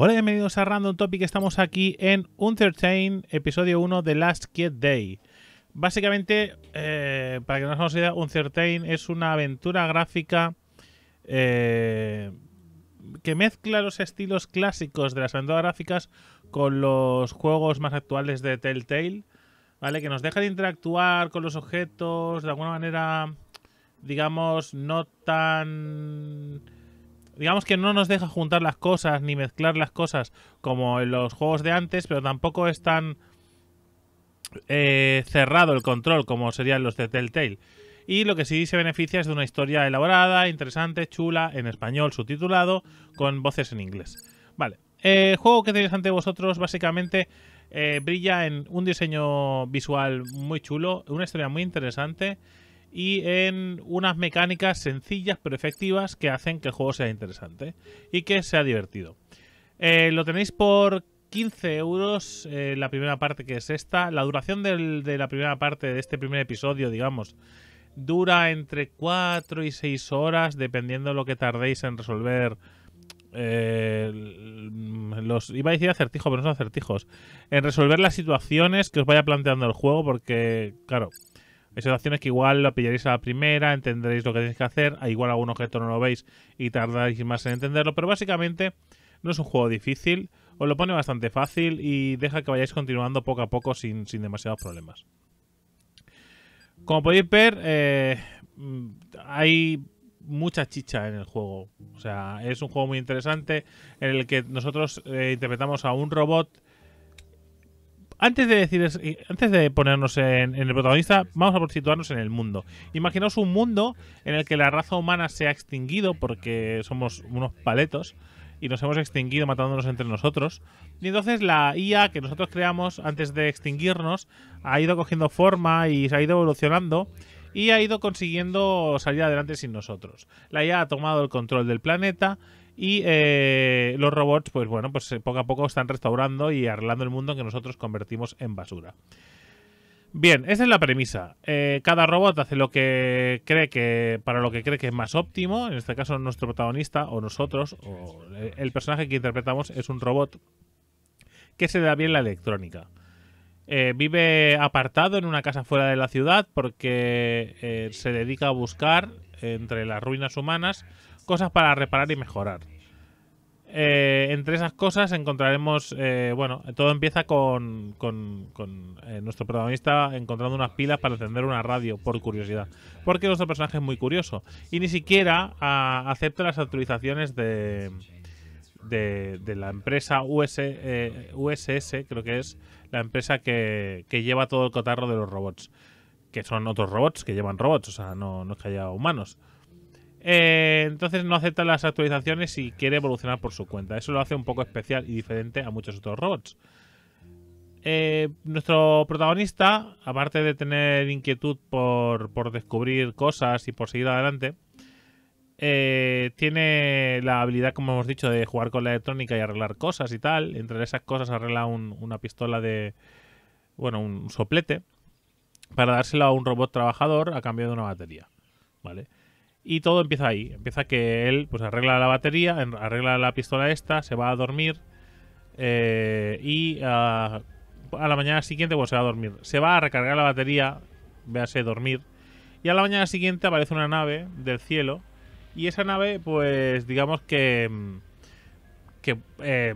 Hola, bienvenidos a Random Topic. Estamos aquí en Uncertain, episodio 1 de Last Kid Day. Básicamente, eh, para que nos nos idea, Uncertain es una aventura gráfica eh, que mezcla los estilos clásicos de las aventuras gráficas con los juegos más actuales de Telltale, ¿vale? Que nos deja de interactuar con los objetos de alguna manera, digamos, no tan digamos que no nos deja juntar las cosas ni mezclar las cosas como en los juegos de antes, pero tampoco es tan eh, cerrado el control como serían los de Telltale. Y lo que sí se beneficia es de una historia elaborada, interesante, chula, en español subtitulado, con voces en inglés. Vale, el eh, juego que tenéis ante vosotros básicamente eh, brilla en un diseño visual muy chulo, una historia muy interesante y en unas mecánicas sencillas pero efectivas que hacen que el juego sea interesante y que sea divertido. Eh, lo tenéis por 15 euros eh, la primera parte que es esta. La duración de la primera parte de este primer episodio, digamos, dura entre 4 y 6 horas dependiendo de lo que tardéis en resolver eh, los iba a decir acertijos, pero no son acertijos. En resolver las situaciones que os vaya planteando el juego, porque, claro, opción acciones que igual lo pillaréis a la primera, entenderéis lo que tenéis que hacer, igual algún objeto no lo veis y tardáis más en entenderlo, pero básicamente no es un juego difícil, os lo pone bastante fácil y deja que vayáis continuando poco a poco sin, demasiados problemas. Como podéis ver, eh, mm, hay mucha chicha en el juego. O sea, es un juego muy interesante en el que nosotros eh, interpretamos a un robot antes de decir, antes de ponernos en, en, el protagonista, vamos a situarnos en el mundo. Imaginaos un mundo en el que la raza humana se ha extinguido porque somos unos paletos y nos hemos extinguido matándonos entre nosotros. Y entonces la IA que nosotros creamos antes de extinguirnos ha ido cogiendo forma y se ha ido evolucionando y ha ido consiguiendo salir adelante sin nosotros. La IA ha tomado el control del planeta y eh, los robots, pues bueno, pues eh, poco a poco están restaurando y arreglando el mundo que nosotros convertimos en basura. Bien, esa es la premisa. Eh, cada robot hace lo que cree que. para lo que cree que es más óptimo. En este caso, nuestro protagonista, o nosotros, o el personaje que interpretamos es un robot que se da bien la electrónica. vive apartado en una casa fuera de la ciudad porque se dedica a buscar entre las ruinas humanas cosas para reparar y mejorar. Eh, entre esas cosas encontraremos, eh, bueno, todo empieza con, eh, nuestro protagonista encontrando unas pilas para encender una radio, por curiosidad. Porque nuestro personaje es muy curioso y ni siquiera ah, acepta las actualizaciones de, la empresa US, USS, creo que es la empresa que, lleva todo el cotarro de los robots. Que son otros robots que llevan robots, o sea, no, no es que haya humanos. Eh, entonces no acepta las actualizaciones y quiere evolucionar por su cuenta. Eso lo hace un poco especial y diferente a muchos otros robots. Eh, nuestro protagonista, aparte de tener inquietud por, descubrir cosas y por seguir adelante, eh, tiene la habilidad, como hemos dicho, de jugar con la electrónica y arreglar cosas y tal. Entre esas cosas arregla una pistola de... bueno, un soplete para dárselo a un robot trabajador a cambio de una batería. ¿Vale? Y todo empieza ahí. Empieza que él pues arregla la batería, arregla la pistola esta, se va a dormir. Eh, y ah, a la mañana siguiente, pues se va a dormir. Se va a recargar la batería, véase dormir. Y a la mañana siguiente aparece una nave del cielo. Y esa nave, pues digamos que. Mm, que. Eh,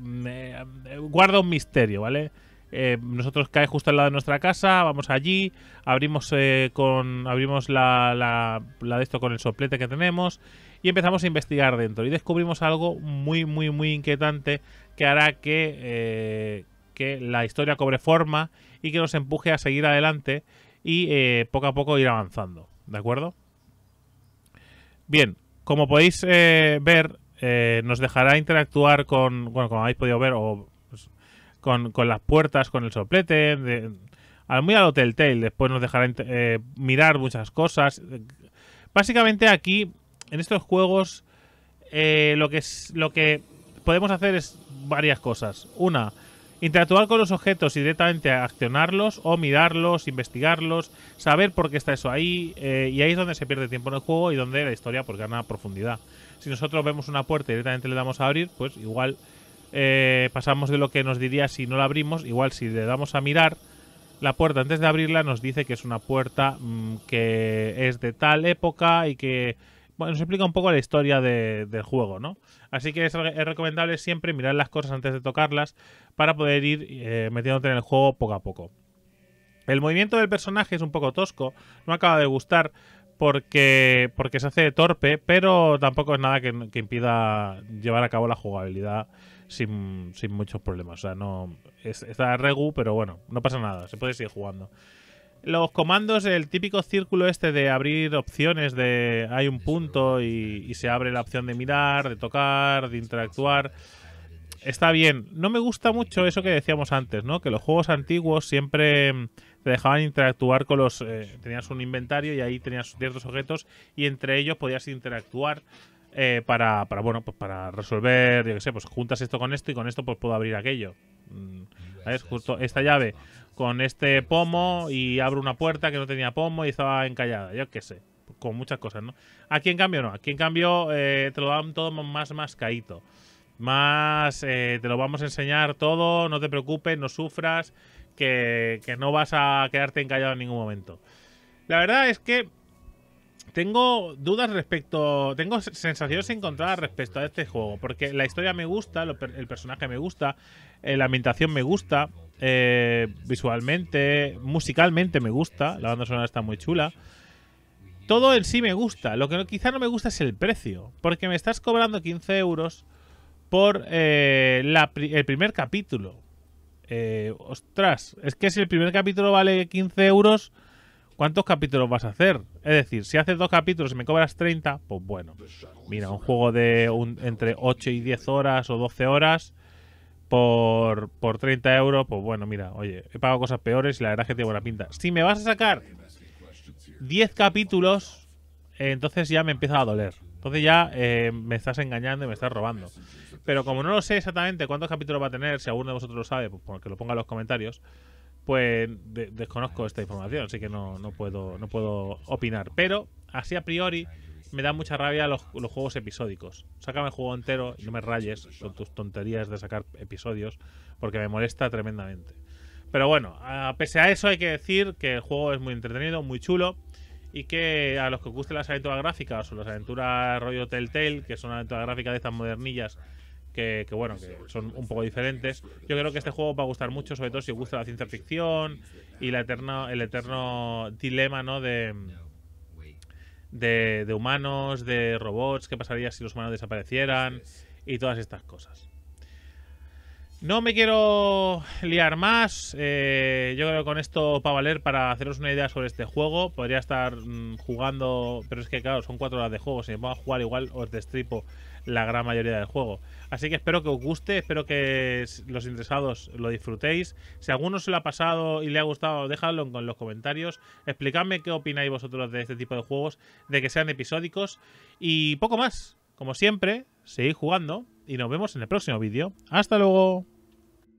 mm, eh, guarda un misterio, ¿vale? Eh, nosotros cae justo al lado de nuestra casa, vamos allí, abrimos eh, con abrimos la, la, de esto con el soplete que tenemos y empezamos a investigar dentro y descubrimos algo muy muy muy inquietante que hará que, eh, que la historia cobre forma y que nos empuje a seguir adelante y poco a poco ir avanzando, ¿de acuerdo? Bien, como podéis ver, nos dejará interactuar con, bueno, como habéis podido ver o con, las puertas, con el soplete. al muy al Hotel Tail, después nos dejará eh, mirar muchas cosas. Básicamente aquí, en estos juegos, eh, lo, que lo que podemos hacer es varias cosas. Una, interactuar con los objetos y directamente accionarlos o mirarlos, investigarlos, saber por qué está eso ahí. Eh, y ahí es donde se pierde tiempo en el juego y donde la historia pues, gana profundidad. Si nosotros vemos una puerta y directamente le damos a abrir, pues igual eh, pasamos de lo que nos diría si no la abrimos, igual si le damos a mirar la puerta antes de abrirla nos dice que es una puerta mm, que es de tal época y que bueno, nos explica un poco la historia del juego, ¿no? Así que es, recomendable siempre mirar las cosas antes de tocarlas para poder ir eh, metiéndote en el juego poco a poco. El movimiento del personaje es un poco tosco, no acaba de gustar porque, porque se hace torpe, pero tampoco es nada que impida llevar a cabo la jugabilidad sin, muchos problemas. O sea, no. está Regu, pero bueno, no pasa nada, se puede seguir jugando. Los comandos, el típico círculo este de abrir opciones de hay un punto y, se abre la opción de mirar, de tocar, de interactuar está bien. No me gusta mucho eso que decíamos antes, ¿no? Que los juegos antiguos siempre te dejaban interactuar con los... Eh, tenías un inventario y ahí tenías ciertos objetos y entre ellos podías interactuar. Eh, para, bueno, pues para resolver, yo qué sé, pues juntas esto con esto y con esto pues puedo abrir aquello. Mm, es Justo esta llave con este pomo y abro una puerta que no tenía pomo y estaba encallada, yo qué sé, con muchas cosas, ¿no? Aquí en cambio no, aquí en cambio eh, te lo dan todo más más caído. Eh, más te lo vamos a enseñar todo, no te preocupes, no sufras, que, que no vas a quedarte encallado en ningún momento. La verdad es que tengo dudas respecto. Tengo sensaciones encontradas respecto a este juego. Porque la historia me gusta, el personaje me gusta, eh, la ambientación me gusta, eh, visualmente, musicalmente me gusta. La banda sonora está muy chula. Todo en sí me gusta. Lo que quizá no me gusta es el precio. Porque me estás cobrando 15 euros por eh, el primer capítulo. ostras, es que si el primer capítulo vale 15 euros ¿cuántos capítulos vas a hacer? Es decir, si haces dos capítulos y me cobras 30, pues bueno. Mira, un juego de entre 8 y 10 horas o 12 horas por, por 30 euros, pues bueno, mira, oye, he pagado cosas peores y la verdad es que tiene buena pinta. Si me vas a sacar 10 capítulos, eh, entonces ya me empieza a doler. Entonces ya eh, me estás engañando y me estás robando. Pero como no lo sé exactamente cuántos capítulos va a tener, si alguno de vosotros lo sabe, pues, pues que lo ponga en los comentarios pues desconozco esta información, así que no, puedo, no puedo opinar. Pero, así a priori, me da mucha rabia los, los juegos episódicos. Sácame el juego entero y no me rayes con tus tonterías de sacar episodios, porque me molesta tremendamente. Pero bueno, a, pese a eso hay que decir que el juego es muy entretenido, muy chulo. Y que a los que os gusten las aventuras gráficas o las aventuras rollo Telltale, que son aventuras gráficas de estas modernillas que, bueno, que son un poco diferentes. Yo creo que este juego va a gustar mucho, sobre todo si os gusta la ciencia ficción y el eterno dilema, ¿no? De, de, humanos, de robots, qué pasaría si los humanos desaparecieran y todas estas cosas. No me quiero liar más. Eh, yo creo que con esto para valer para haceros una idea sobre este juego. Podría estar mm, jugando, pero es que claro, son cuatro horas de juego. Si me pongo a jugar igual os destripo la gran mayoría del juego. Así que espero que os guste, espero que los interesados lo disfrutéis. Si a alguno se lo ha pasado y le ha gustado, dejadlo en los comentarios. Explicadme qué opináis vosotros de este tipo de juegos, de que sean episódicos y poco más. Como siempre, seguid jugando y nos vemos en el próximo vídeo. ¡Hasta luego!